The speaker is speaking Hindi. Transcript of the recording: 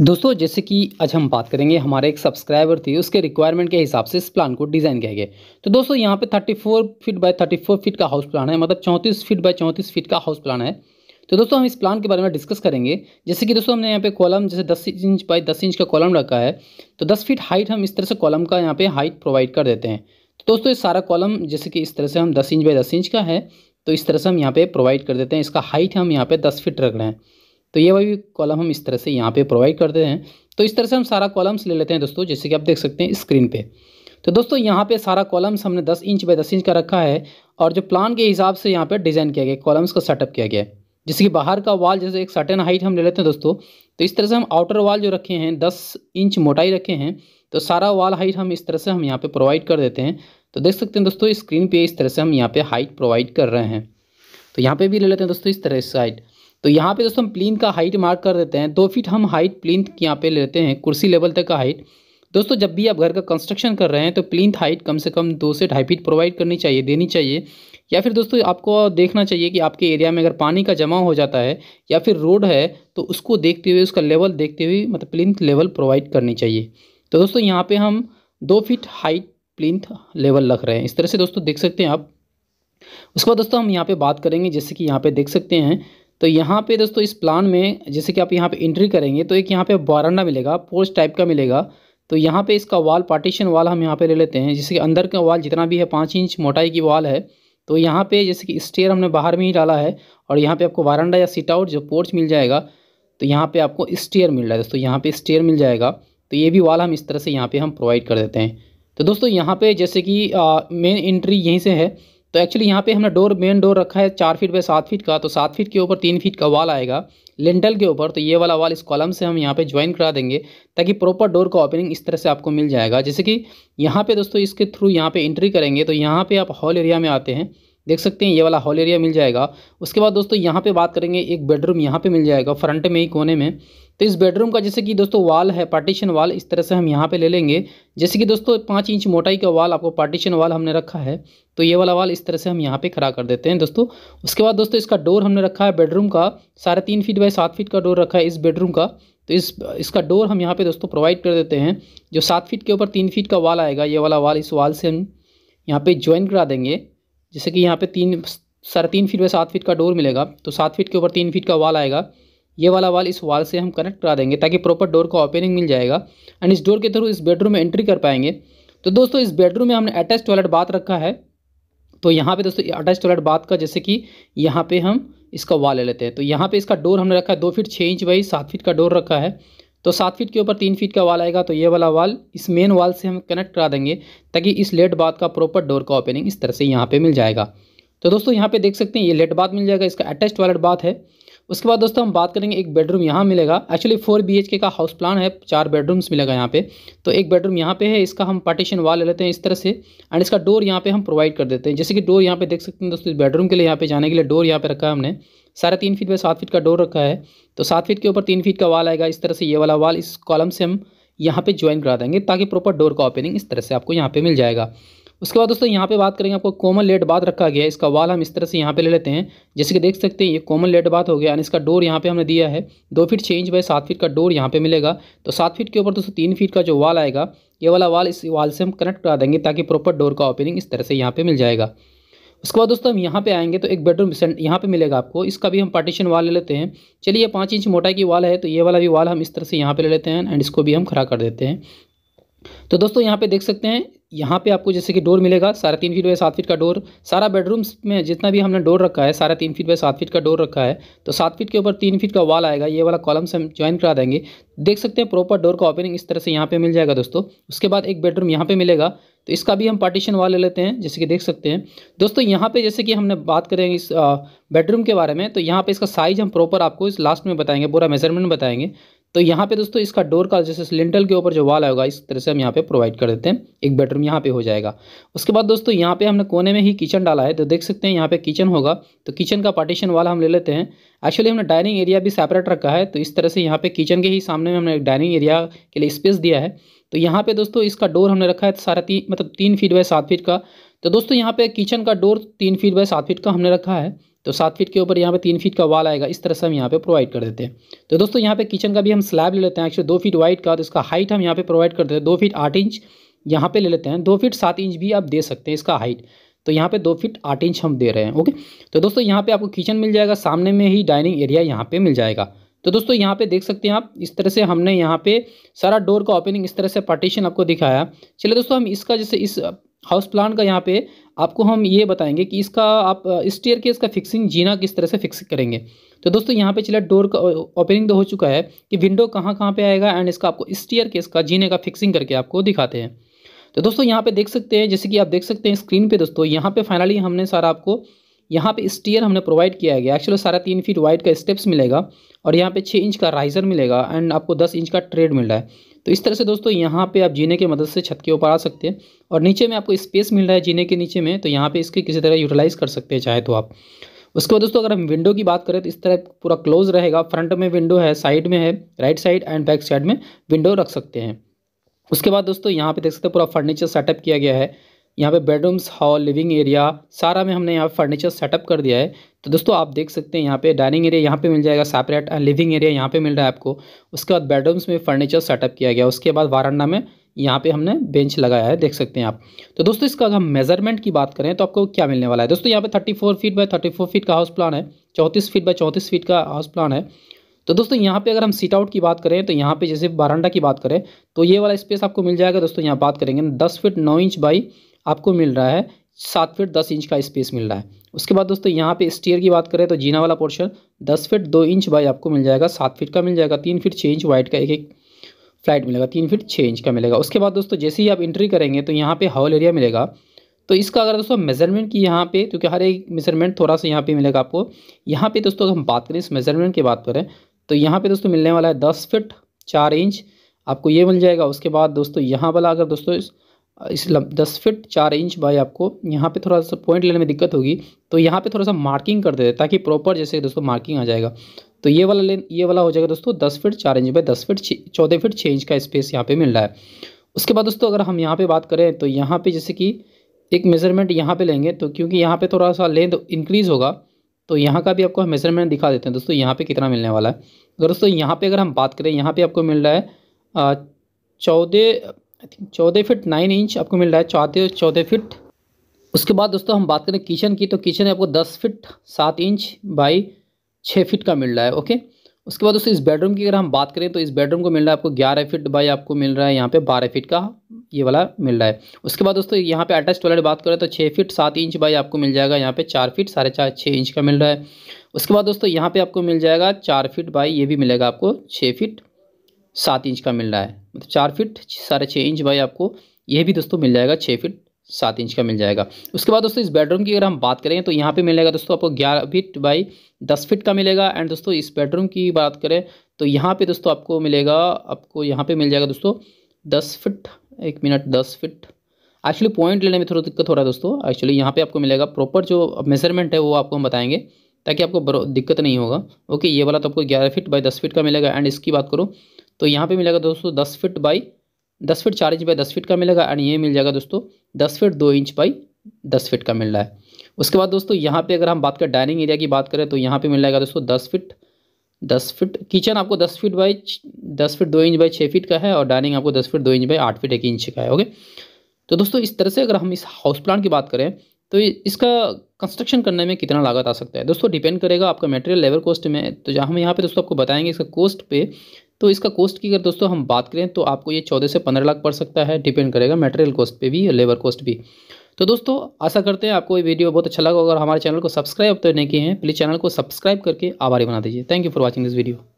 दोस्तों जैसे कि आज हम बात करेंगे हमारे एक सब्सक्राइबर थे उसके रिक्वायरमेंट के हिसाब से इस प्लान को डिज़ाइन किया गया तो दोस्तों यहाँ पे 34 फीट बाय 34 फीट का हाउस प्लान है मतलब 34 फीट बाय 34 फीट का हाउस प्लान है तो दोस्तों हम इस प्लान के बारे में डिस्कस करेंगे जैसे कि दोस्तों हमने यहाँ पे कॉलम जैसे 10 इंच बाय 10 इंच का कॉलम रखा है तो 10 फीट हाइट हम इस तरह से कॉलम का यहाँ पे हाइट प्रोवाइड कर देते हैं तो दोस्तों ये सारा कॉलम जैसे कि इस तरह से हम दस इंच बाय दस इंच का है तो इस तरह से हम यहाँ पे प्रोवाइड कर देते हैं इसका हाइट हम यहाँ पे दस फिट रख रहे हैं तो ये वाली कॉलम हम इस तरह से यहाँ पे प्रोवाइड करते हैं तो इस तरह से हम सारा कॉलम्स ले लेते हैं दोस्तों जैसे कि आप देख सकते हैं स्क्रीन पे तो दोस्तों यहाँ पे सारा कॉलम्स हमने 10 इंच बाय 10 इंच का रखा है और जो प्लान के हिसाब से यहाँ पे डिज़ाइन किया गया कॉलम्स का सेटअप किया गया जैसे कि बाहर का वाल जैसे एक सर्टन हाइट हम ले लेते हैं दोस्तों तो इस तरह से हम आउटर वाल जो रखे हैं दस इंच मोटाई रखे हैं तो सारा वाल हाइट हम इस तरह से हम यहाँ पर प्रोवाइड कर देते हैं तो देख सकते हैं दोस्तों स्क्रीन पर इस तरह से हम यहाँ पर हाइट प्रोवाइड कर रहे हैं तो यहाँ पर भी ले लेते हैं दोस्तों इस तरह से हाइट तो यहाँ पे दोस्तों हम प्लिंथ का हाइट मार्क कर देते हैं दो फीट हम हाइट प्लिंथ यहाँ पे लेते हैं कुर्सी लेवल तक का हाइट दोस्तों जब भी आप घर का कंस्ट्रक्शन कर रहे हैं तो प्लिंथ हाइट कम से कम दो से ढाई फीट प्रोवाइड करनी चाहिए देनी चाहिए या फिर दोस्तों आपको देखना चाहिए कि आपके एरिया में अगर पानी का जमा हो जाता है या फिर रोड है तो उसको देखते हुए उसका लेवल देखते हुए मतलब प्लिंथ लेवल प्रोवाइड करनी चाहिए तो दोस्तों यहाँ पर हम दो फीट हाइट प्लिंथ लेवल रख रहे हैं इस तरह से दोस्तों देख सकते हैं आप उसके बाद दोस्तों हम यहाँ पे बात करेंगे जैसे कि यहाँ पे देख सकते हैं तो यहाँ पे दोस्तों इस प्लान में जैसे कि आप यहाँ पे एंट्री करेंगे तो एक यहाँ पे वारंडा मिलेगा पोस्ट टाइप का मिलेगा तो यहाँ पे इसका वाल पार्टीशन वाल हम यहाँ पे ले लेते हैं जैसे कि अंदर का वाल जितना भी है पाँच इंच मोटाई की वाल है तो यहाँ पे जैसे कि स्टेयर हमने बाहर में ही डाला है और यहाँ पे आपको वारंडा या सीट आउट जो पोर्च मिल जाएगा तो यहाँ पे आपको स्टेयर मिल रहा है दोस्तों यहाँ पे स्टेयर मिल जाएगा तो ये भी वाल हम इस तरह से यहाँ पे हम प्रोवाइड कर देते हैं तो दोस्तों यहाँ पे जैसे कि मेन एंट्री यहीं से है तो एक्चुअली यहाँ पे हमने डोर मेन डोर रखा है चार फीट बाय सात फीट का तो सात फीट के ऊपर तीन फीट का वाल आएगा लेंटल के ऊपर तो ये वाला वाल इस कॉलम से हम यहाँ पे ज्वाइन करा देंगे ताकि प्रॉपर डोर का ओपनिंग इस तरह से आपको मिल जाएगा जैसे कि यहाँ पे दोस्तों इसके थ्रू यहाँ पे एंट्री करेंगे तो यहाँ पे आप हॉल एरिया में आते हैं देख सकते हैं ये वाला हॉल एरिया मिल जाएगा उसके बाद दोस्तों यहाँ पे बात करेंगे एक बेडरूम यहाँ पे मिल जाएगा फ्रंट में ही कोने में तो इस बेडरूम का जैसे कि दोस्तों वाल है पार्टीशन वाल इस तरह से हम यहाँ पे ले लेंगे जैसे कि दोस्तों पाँच इंच मोटाई का वाल आपको पार्टीशन वाल हमने रखा है तो ये वाला वाल इस तरह से हम यहाँ पे खड़ा कर देते हैं दोस्तों उसके बाद दोस्तों इसका डोर हमने रखा है बेडरूम का साढ़े तीन फीट बाई सात फीट का डोर रखा है इस बेडरूम का तो इस इसका डोर हम यहाँ पर दोस्तों प्रोवाइड कर देते हैं जो सात फीट के ऊपर तीन फीट का वाल आएगा ये वाला वाल इस वाल से हम यहाँ पर ज्वाइन करा देंगे जैसे कि यहाँ पे तीन साढ़े तीन फीट बाई सात फीट का डोर मिलेगा तो सात फीट के ऊपर तीन फीट का वाल आएगा ये वाला वाल इस वाल से हम कनेक्ट करा देंगे ताकि प्रॉपर डोर का ओपनिंग मिल जाएगा एंड इस डोर के थ्रू इस बेडरूम में एंट्री कर पाएंगे तो दोस्तों इस बेडरूम में हमने अटैच टॉयलेट बात रखा है तो यहाँ पे दोस्तों अटैच टॉयलेट बात का जैसे कि यहाँ पे हम इसका वाल ले लेते हैं तो यहाँ पे इसका डोर हमने रखा है दो फीट छः इंच बाई सात फीट का डोर रखा है तो सात फीट के ऊपर तीन फीट का वाल आएगा तो ये वाला वाल इस मेन वाल से हम कनेक्ट करा देंगे ताकि इस लेट बात का प्रॉपर डोर का ओपनिंग इस तरह से यहाँ पर मिल जाएगा तो दोस्तों यहाँ पे देख सकते हैं ये लेट बात मिल जाएगा इसका अटैच टॉयलेट बात है उसके बाद दोस्तों हम बात करेंगे एक बेडरूम यहाँ मिलेगा एक्चुअली फोर बी का हाउस प्लान है चार बेडरूम्स मिलेगा यहाँ पे तो एक बेडरूम यहाँ पे है इसका हम पार्टीशन वाल ले लेते हैं इस तरह से एंड इसका डोर यहाँ पे हम प्रोवाइड कर देते हैं जैसे कि डोर यहाँ पे देख सकते हैं दोस्तों इस बेडरूम के लिए यहाँ पे जाने के लिए डोर यहाँ पे रखा है हमने साढ़े तीन फीट पर सात फीट का डोर रखा है तो सात फीट के ऊपर तीन फीट का वाल आएगा इस तरह से ये वाला वाल इस कॉलम से हम यहाँ पे ज्वाइन करा देंगे ताकि प्रॉपर डोर का ओपनिंग इस तरह से आपको यहाँ पे मिल जाएगा उसके बाद दोस्तों यहाँ पे बात करेंगे आपको कॉमन लेट बात रखा गया है इसका वाल हम इस तरह से यहाँ पे ले लेते हैं जैसे कि देख सकते हैं ये कॉमन लेट बात हो गया यानी इसका डोर यहाँ पे हमने दिया है दो फीट छः इंच बाय सात फीट का डोर यहाँ पे मिलेगा तो सात फीट के ऊपर दोस्तों तीन फीट का जो वाल आएगा ये वाला वाल इस वाल से हम कनेक्ट करा देंगे ताकि प्रॉपर डोर का ओपनिंग इस तरह से यहाँ पर मिल जाएगा उसके बाद दोस्तों हम यहाँ पे आएंगे तो एक बेडरूम यहाँ पे मिलेगा आपको इसका भी हम पार्टीशन वाल ले लेते हैं चलिए ये पाँच इंच मोटाई की वाल है तो ये वाला भी वाल हम इस तरह से यहाँ पे ले लेते हैं एंड इसको भी हम खड़ा कर देते हैं तो दोस्तों यहाँ पे देख सकते हैं यहाँ पे आपको जैसे कि डोर मिलेगा सारा तीन फीट बाय सात फीट का डोर सारा बेडरूम्स में जितना भी हमने डोर रखा है सारा तीन फीट बाय सात फीट का डोर रखा है तो सात फीट के ऊपर तीन फीट का वाल आएगा ये वाला कॉलम से हम ज्वाइन करा देंगे देख सकते हैं प्रॉपर डोर का ओपनिंग इस तरह से यहाँ पे मिल जाएगा दोस्तों उसके बाद एक बेडरूम यहाँ पे मिलेगा तो इसका भी हम पार्टीशन वाल ले लेते हैं जैसे कि देख सकते हैं दोस्तों यहाँ पे जैसे कि हमने बात करेंगे इस बेडरूम के बारे में तो यहाँ पर इसका साइज़ हम प्रॉपर आपको इस लास्ट में बताएंगे पूरा मेजरमेंट बताएंगे तो यहाँ पे दोस्तों इसका डोर का जैसे लेंटल के ऊपर जो वाल आएगा इस तरह से हम यहाँ पे प्रोवाइड कर देते हैं एक बेडरूम यहाँ पे हो जाएगा उसके बाद दोस्तों यहाँ पे हमने कोने में ही किचन डाला है तो देख सकते हैं यहाँ पे किचन होगा तो किचन का पार्टीशन वाला हम ले लेते हैं एक्चुअली हमने डाइनिंग एरिया भी सेपरेट रखा है तो इस तरह से यहाँ पे किचन के ही सामने में हमने डाइनिंग एरिया के लिए स्पेस दिया है तो यहाँ पे दोस्तों इसका डोर हमने रखा है सारा तीन मतलब तीन फीट बाय सात फीट का तो दोस्तों यहाँ पे किचन का डोर तीन फीट बाय सात फीट का हमने रखा है तो सात फीट के ऊपर यहाँ पे तीन फीट का वाल आएगा इस तरह से हम यहाँ पे प्रोवाइड कर देते हैं तो दोस्तों यहाँ पे किचन का भी हम स्लैब ले लेते हैं एक्चुअली दो फीट वाइड का तो इसका हाइट हम यहाँ पे प्रोवाइड कर देते हैं दो फीट आठ इंच यहाँ पे ले लेते हैं दो फीट सात इंच भी आप दे सकते हैं इसका हाइट तो यहाँ पे दो फीट आठ इंच हम दे रहे हैं ओके तो दोस्तों यहाँ पे आपको किचन मिल जाएगा सामने में ही डाइनिंग एरिया यहाँ पे मिल जाएगा तो दोस्तों यहाँ पे देख सकते हैं आप इस तरह से हमने यहाँ पे सारा डोर का ओपनिंग इस तरह से पार्टीशन आपको दिखाया चलिए दोस्तों हम इसका जैसे इस हाउस प्लान का यहाँ पे आपको हम ये बताएंगे कि इसका आप स्टेयर के इसका फिक्सिंग जीना किस तरह से फिक्स करेंगे तो दोस्तों यहाँ पे चला डोर का ओपनिंग तो हो चुका है कि विंडो कहाँ कहाँ पे आएगा एंड इसका आपको स्टेयर के इसका जीने का फिक्सिंग करके आपको दिखाते हैं तो दोस्तों यहाँ पे देख सकते हैं जैसे कि आप देख सकते हैं स्क्रीन पे दोस्तों यहाँ पे फाइनली हमने सारा आपको यहाँ पे स्टेयर हमने प्रोवाइड किया है एक्चुअली सारा तीन फीट वाइड का स्टेप्स मिलेगा और यहाँ पे छः इंच का राइजर मिलेगा एंड आपको दस इंच का ट्रेड मिल रहा है तो इस तरह से दोस्तों यहाँ पे आप जीने की मदद से छत के ऊपर आ सकते हैं और नीचे में आपको स्पेस मिल रहा है जीने के नीचे में तो यहाँ पे इसके किसी तरह यूटिलाइज़ कर सकते हैं चाहे तो आप उसके बाद दोस्तों अगर हम विंडो की बात करें तो इस तरह पूरा क्लोज रहेगा फ्रंट में विंडो है साइड में है right side and back side में विंडो रख सकते हैं उसके बाद दोस्तों यहाँ पे देख सकते हैं पूरा फर्नीचर सेटअप किया गया है यहाँ पे बेडरूम्स हॉल लिविंग एरिया सारा में हमने यहाँ फर्नीचर सेटअप कर दिया है तो दोस्तों आप देख सकते हैं यहाँ पे डाइनिंग एरिया यहाँ पे मिल जाएगा सेपरेट लिविंग एरिया यहाँ पे मिल रहा है आपको उसके बाद बेडरूम्स में फर्नीचर सेटअप किया गया उसके बाद वारंडा में यहाँ पे हमने बेंच लगाया है देख सकते हैं आप तो दोस्तों इसका अगर हम मेजरमेंट की बात करें तो आपको क्या मिलने वाला है दोस्तों यहाँ पे 34 फीट बाय 34 फीट का हाउस प्लान है 34 फीट बाय 34 फीट का हाउस प्लान है तो दोस्तों यहाँ पे अगर हम सीट आउट की बात करें तो यहाँ पे जैसे बारंडा की बात करें तो ये वाला स्पेस आपको मिल जाएगा दोस्तों यहाँ बात करेंगे दस फीट नौ इंच बाई आपको मिल रहा है सात फीट दस इंच का स्पेस मिल रहा है उसके बाद दोस्तों यहाँ पे स्टेयर की बात करें तो जीना वाला पोर्शन दस फीट दो इंच बाई आपको मिल जाएगा सात फीट का मिल जाएगा तीन फीट छः इंच वाइट का एक एक फ्लाइट मिलेगा तीन फीट छः इंच का मिलेगा उसके बाद दोस्तों जैसे ही आप इंट्री करेंगे तो यहाँ पे हॉल एरिया मिलेगा तो इसका अगर दोस्तों मेजरमेंट की यहाँ पे क्योंकि हर एक मेजरमेंट थोड़ा सा यहाँ पे मिलेगा आपको यहाँ पे दोस्तों अगर हम बात करें इस मेजरमेंट की बात करें तो यहाँ पे दोस्तों मिलने वाला है दस फिट चार इंच आपको ये मिल जाएगा उसके बाद दोस्तों यहाँ वाला अगर दोस्तों इस दस फिट चार इंच बाई आपको यहाँ पे थोड़ा सा पॉइंट लेने में दिक्कत होगी तो यहाँ पे थोड़ा सा मार्किंग कर देते ताकि प्रॉपर जैसे दोस्तों मार्किंग आ जाएगा तो ये वाला लेन ये वाला हो जाएगा दोस्तों दस फिट चार इंच बाई दस फिट चौदह फिट छः इंच का स्पेस यहाँ पर मिल रहा है उसके बाद दोस्तों अगर हम यहाँ पर बात करें तो यहाँ पर जैसे कि एक मेज़रमेंट यहाँ पर लेंगे तो क्योंकि यहाँ पर थोड़ा सा लेंथ इंक्रीज़ होगा तो यहाँ का भी आपको मेज़रमेंट दिखा देते हैं दोस्तों यहाँ पर कितना मिलने वाला है अगर दोस्तों यहाँ पर अगर हम बात करें यहाँ पर आपको मिल रहा है चौदह आई थिंक चौदह फिट नाइन इंच आपको मिल रहा है चौथे चौदह फिट उसके बाद दोस्तों हम बात करें किचन की तो किचन आपको दस फिट सात इंच बाई छः फिट का मिल रहा है ओके उसके बाद दोस्तों इस बेडरूम की अगर हम बात करें तो इस बेडरूम को मिल रहा है आपको ग्यारह फिट बाई आपको मिल रहा है यहाँ पे बारह फिट का ये वाला मिल रहा है उसके बाद दोस्तों यहाँ पे अटैच टॉयलेट बात करें तो छः फिट सात इंच बाई आपको मिल जाएगा यहाँ पे चार फिट साढ़े चार छः इंच का मिल रहा है उसके बाद दोस्तों यहाँ पे आपको मिल जाएगा चार फिट बाई ये भी मिलेगा आपको छः फिट सात इंच का मिल रहा है मतलब चार फिट साढ़े छः इंच बाई आपको यह भी दोस्तों मिल जाएगा छः फिट सात इंच का मिल जाएगा उसके बाद दोस्तों इस बेडरूम की अगर हम बात करें तो यहाँ पे मिलेगा दोस्तों आपको ग्यारह फिट बाई दस फिट का मिलेगा एंड दोस्तों इस बेडरूम की बात करें तो यहाँ पे दोस्तों आपको मिलेगा आपको यहाँ पे मिल जाएगा दोस्तों दस फिट एक मिनट दस फिट एक्चुअली पॉइंट लेने में थोड़ा दिक्कत हो रहा है दोस्तों एक्चुअली यहाँ पर आपको मिलेगा प्रॉपर जो मेजरमेंट है वो आपको हम बताएंगे ताकि आपको दिक्कत नहीं होगा ओके ये वाला तो आपको ग्यारह फिट बाई दस फिट का मिलेगा एंड इसकी बात करो तो यहाँ पर मिलेगा दोस्तों दस फिट बाई दस फिट चार इंच बाई दस फिट का मिलेगा एंड ये मिल जाएगा दोस्तों दस फिट दो इंच बाई दस फिट का मिल रहा है उसके बाद दोस्तों यहाँ पे अगर हम बात करें डाइनिंग एरिया की बात करें तो यहाँ पे मिल जाएगा दोस्तों दस फिट दस फिट किचन आपको दस फिट बाई दस फिट दो इंच बाई छः फिट का है और डाइनिंग आपको दस फिट दो इंच बाई आठ फिट एक इंच का है ओके तो दोस्तों इस तरह से अगर हम इस हाउस प्लान की बात करें तो इसका कंस्ट्रक्शन करने में कितना लागत आ सकता है दोस्तों डिपेंड करेगा आपका मटेरियल लेबर कॉस्ट में तो जहाँ हम यहाँ पे दोस्तों आपको बताएंगे इसका कॉस्ट पे तो इसका कॉस्ट की अगर दोस्तों हम बात करें तो आपको ये चौदह से पंद्रह लाख पड़ सकता है डिपेंड करेगा मटेरियल कॉस्ट पे भी और लेबर कॉस्ट भी तो दोस्तों आशा करते हैं आपको ये वीडियो बहुत अच्छा लगा अगर हमारे चैनल को सब्सक्राइब तो नहीं किए हैं प्लीज़ चैनल को सब्सक्राइब करके आभारी बना दीजिए thank you for watching this video